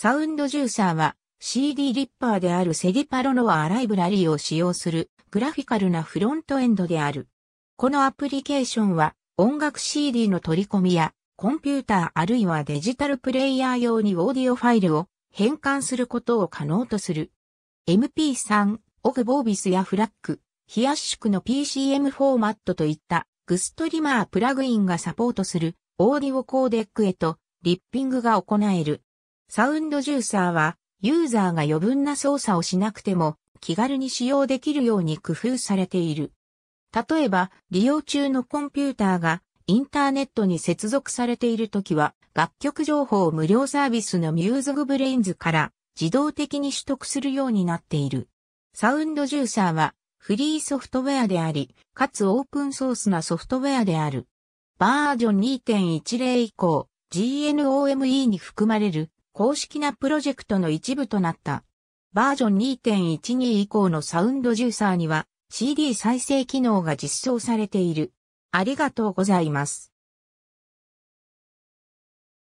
サウンドジューサーは CD リッパーであるセディパロノアライブラリーを使用するグラフィカルなフロントエンドである。このアプリケーションは音楽 CD の取り込みやコンピューターあるいはデジタルプレイヤー用にオーディオファイルを変換することを可能とする。MP3、オグボービスやフラック、シ圧縮の PCM フォーマットといったグストリマープラグインがサポートするオーディオコーデックへとリッピングが行える。サウンドジューサーは、ユーザーが余分な操作をしなくても気軽に使用できるように工夫されている。例えば、利用中のコンピューターがインターネットに接続されているときは、楽曲情報を無料サービスのミューズグブレインズから自動的に取得するようになっている。サウンドジューサーはフリーソフトウェアであり、かつオープンソースなソフトウェアである。バージョン2.10以降、GNOME に含まれる公式なプロジェクトの一部となった。バージョン2.12以降のサウンドジューサーには CD 再生機能が実装されている。ありがとうございます。